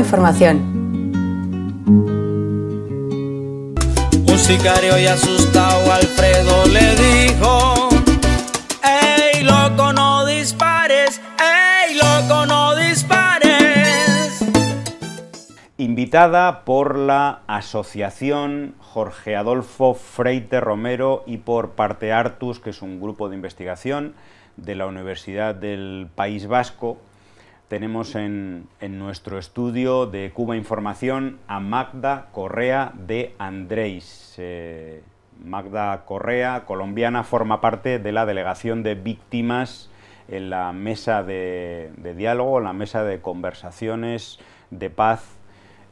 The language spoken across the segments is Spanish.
información. Un sicario y asustado Alfredo le dijo, ¡Ey, loco, no dispares! ¡Ey, loco, no dispares! Invitada por la Asociación Jorge Adolfo Freite Romero y por Parte Artus, que es un grupo de investigación de la Universidad del País Vasco, tenemos en, nuestro estudio de Cuba Información a Magda Correa de Andrés. Eh, Magda Correa, colombiana, forma parte de la delegación de víctimas en la mesa de, diálogo, en la mesa de conversaciones de paz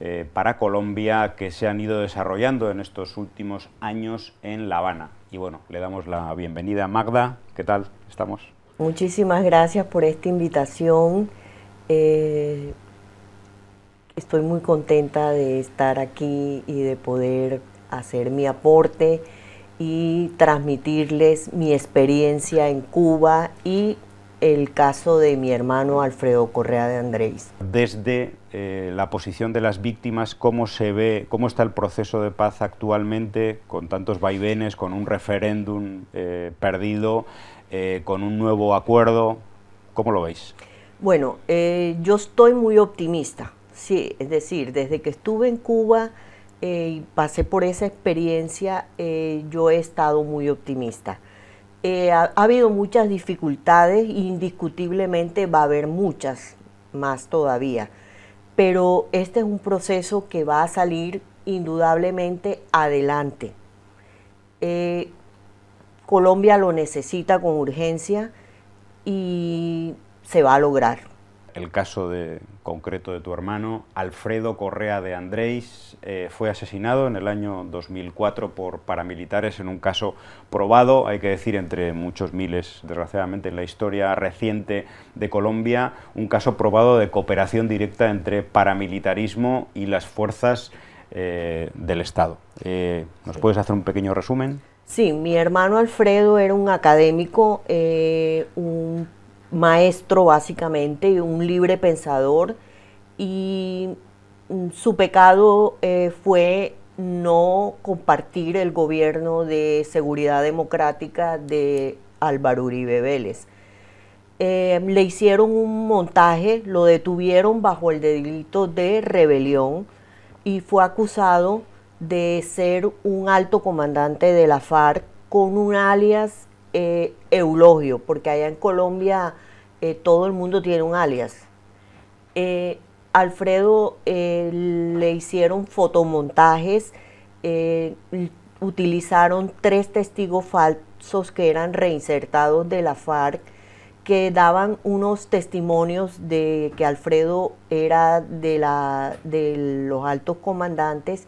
eh, para Colombia que se han ido desarrollando en estos últimos años en La Habana. Y bueno, le damos la bienvenida a Magda. ¿Qué tal? ¿Estamos? Muchísimas gracias por esta invitación eh, estoy muy contenta de estar aquí y de poder hacer mi aporte y transmitirles mi experiencia en Cuba y el caso de mi hermano Alfredo Correa de Andrés. Desde eh, la posición de las víctimas, ¿cómo se ve, cómo está el proceso de paz actualmente con tantos vaivenes, con un referéndum eh, perdido, con un nuevo acuerdo? ¿Cómo lo veis? Bueno, eh, yo estoy muy optimista, sí, es decir, desde que estuve en Cuba eh, y pasé por esa experiencia, eh, yo he estado muy optimista. Ha, habido muchas dificultades, indiscutiblemente va a haber muchas más todavía, pero este es un proceso que va a salir indudablemente adelante. Colombia lo necesita con urgencia y se va a lograr. El caso de, concreto de tu hermano, Alfredo Correa de Andrés, eh, fue asesinado en el año 2004 por paramilitares en un caso probado, hay que decir, entre muchos miles, desgraciadamente, en la historia reciente de Colombia, un caso probado de cooperación directa entre paramilitarismo y las fuerzas eh, del Estado. Eh, ¿Nos puedes hacer un pequeño resumen? Sí, mi hermano Alfredo era un académico, un maestro básicamente, un libre pensador, y mm, su pecado eh, fue no compartir el gobierno de seguridad democrática de Álvaro Uribe Vélez. Eh, le hicieron un montaje, lo detuvieron bajo el delito de rebelión y fue acusado de ser un alto comandante de la FARC con un alias eh, eulogio, porque allá en Colombia eh, todo el mundo tiene un alias. Eh, Alfredo le hicieron fotomontajes, utilizaron tres testigos falsos que eran reinsertados de la FARC, que daban unos testimonios de que Alfredo era de, la, de los altos comandantes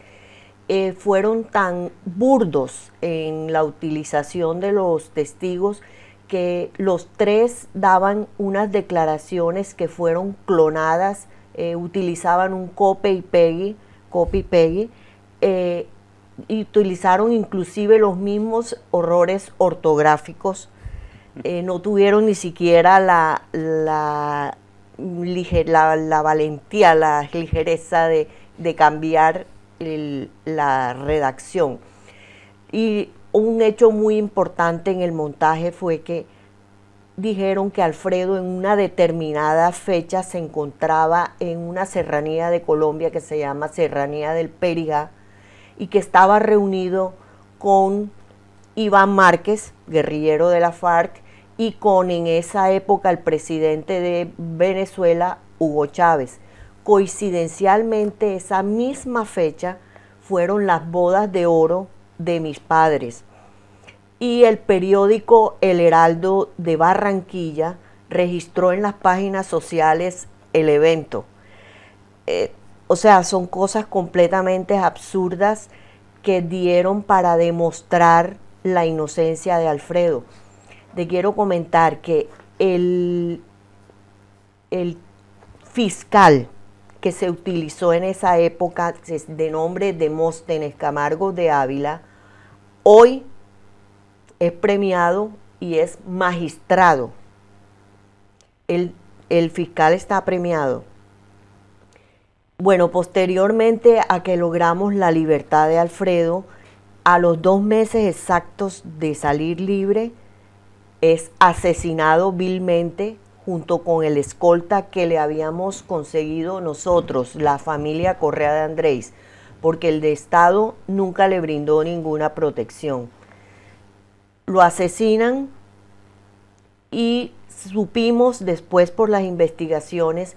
eh, fueron tan burdos en la utilización de los testigos que los tres daban unas declaraciones que fueron clonadas, eh, utilizaban un copy y pegue, copy eh, y utilizaron inclusive los mismos horrores ortográficos, no tuvieron ni siquiera la, valentía, la ligereza de, de cambiar la redacción. Y un hecho muy importante en el montaje fue que dijeron que Alfredo en una determinada fecha se encontraba en una serranía de Colombia que se llama Serranía del périga y que estaba reunido con Iván Márquez, guerrillero de la FARC, y con en esa época el presidente de Venezuela, Hugo Chávez coincidencialmente esa misma fecha fueron las bodas de oro de mis padres. Y el periódico El Heraldo de Barranquilla registró en las páginas sociales el evento. Eh, o sea, son cosas completamente absurdas que dieron para demostrar la inocencia de Alfredo. Te quiero comentar que el, el fiscal que se utilizó en esa época de nombre de Demóstenes Camargo de Ávila, hoy es premiado y es magistrado. El, el fiscal está premiado. Bueno, posteriormente a que logramos la libertad de Alfredo, a los dos meses exactos de salir libre, es asesinado vilmente junto con el escolta que le habíamos conseguido nosotros, la familia Correa de Andrés, porque el de Estado nunca le brindó ninguna protección. Lo asesinan y supimos después por las investigaciones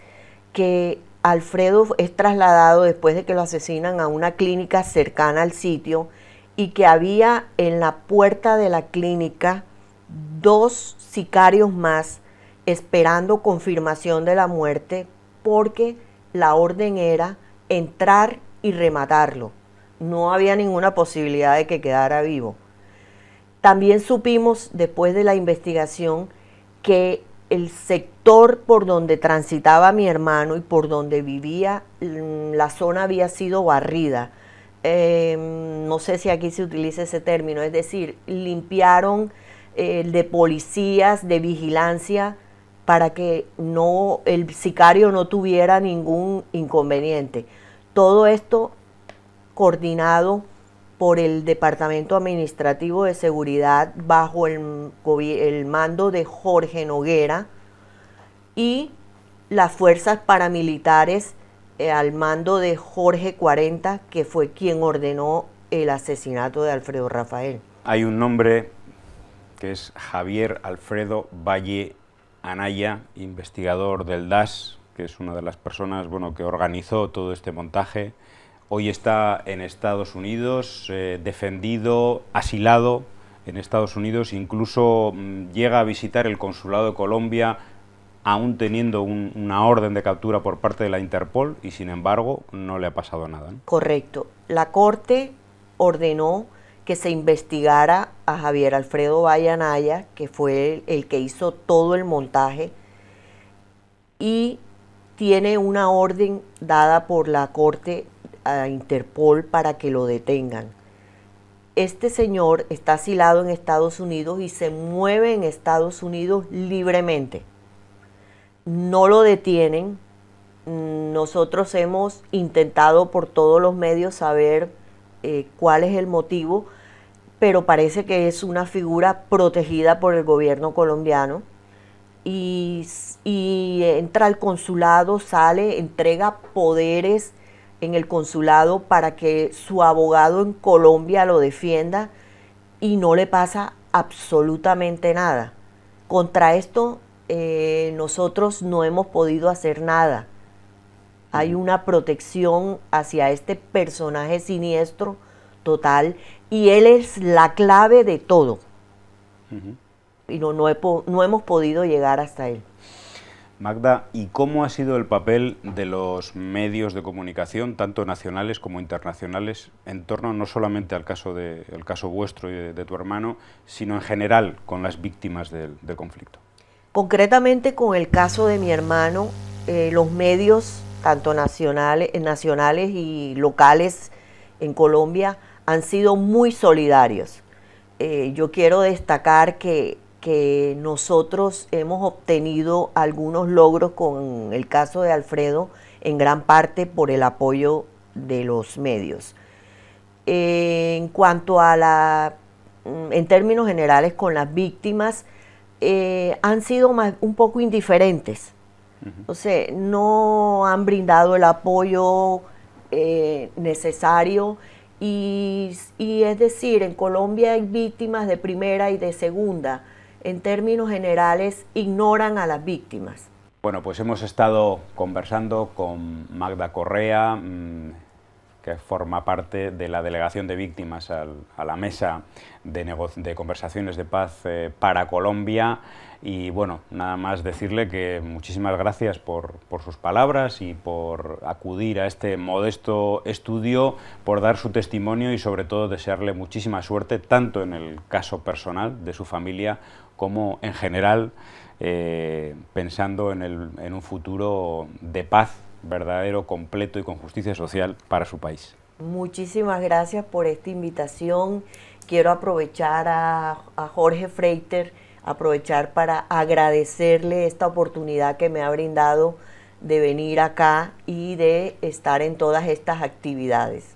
que Alfredo es trasladado después de que lo asesinan a una clínica cercana al sitio y que había en la puerta de la clínica dos sicarios más esperando confirmación de la muerte porque la orden era entrar y rematarlo. No había ninguna posibilidad de que quedara vivo. También supimos después de la investigación que el sector por donde transitaba mi hermano y por donde vivía, mm, la zona había sido barrida. Em, no sé si aquí se utiliza ese término, es decir, limpiaron eh, de policías, de vigilancia, para que no el sicario no tuviera ningún inconveniente. Todo esto coordinado por el Departamento Administrativo de Seguridad bajo el, mando de Jorge Noguera y las fuerzas paramilitares eh, al mando de Jorge 40, que fue quien ordenó el asesinato de Alfredo Rafael. Hay un nombre que es Javier Alfredo Valle Anaya, investigador del DAS, que es una de las personas bueno, que organizó todo este montaje. Hoy está en Estados Unidos, eh, defendido, asilado en Estados Unidos, incluso mm, llega a visitar el Consulado de Colombia, aún teniendo una orden de captura por parte de la Interpol y sin embargo no le ha pasado nada. Correcto. La Corte ordenó que se investigara a Javier Alfredo Vallanaya, que fue el, el que hizo todo el montaje, y tiene una orden dada por la Corte a Interpol para que lo detengan. Este señor está asilado en Estados Unidos y se mueve en Estados Unidos libremente. No lo detienen. Nosotros hemos intentado por todos los medios saber eh, cuál es el motivo, pero parece que es una figura protegida por el gobierno colombiano. Y, entra al consulado, sale, entrega poderes en el consulado para que su abogado en Colombia lo defienda y no le pasa absolutamente nada. Contra esto eh, nosotros no hemos podido hacer nada. Hay una protección hacia este personaje siniestro total y él es la clave de todo. Y no, no, hemos podido llegar hasta él. Magda, ¿y cómo ha sido el papel de los medios de comunicación, tanto nacionales como internacionales, en torno no solamente al caso, caso vuestro y de, tu hermano, sino en general con las víctimas del, conflicto? Concretamente con el caso de mi hermano, eh, los medios tanto nacionales, eh, nacionales y locales en Colombia, han sido muy solidarios. Eh, yo quiero destacar que, nosotros hemos obtenido algunos logros con el caso de Alfredo, en gran parte por el apoyo de los medios. Eh, en cuanto a la, mm, en términos generales con las víctimas, han sido un poco indiferentes ...o no han brindado el apoyo eh, necesario. Y, es decir, en Colombia hay víctimas de primera y de segunda. En términos generales, ignoran a las víctimas. Bueno, pues hemos estado conversando con Magda Correa, mm, que forma parte de la delegación de víctimas a la mesa de, conversaciones de paz eh, para Colombia. Y bueno, nada más decirle que muchísimas gracias por, sus palabras y por acudir a este modesto estudio, por dar su testimonio y sobre todo desearle muchísima suerte, tanto en el caso personal de su familia como en general, eh, pensando en, un futuro de paz verdadero, completo y con justicia social para su país. Muchísimas gracias por esta invitación. Quiero aprovechar a, a Jorge Freiter aprovechar para agradecerle esta oportunidad que me ha brindado de venir acá y de estar en todas estas actividades.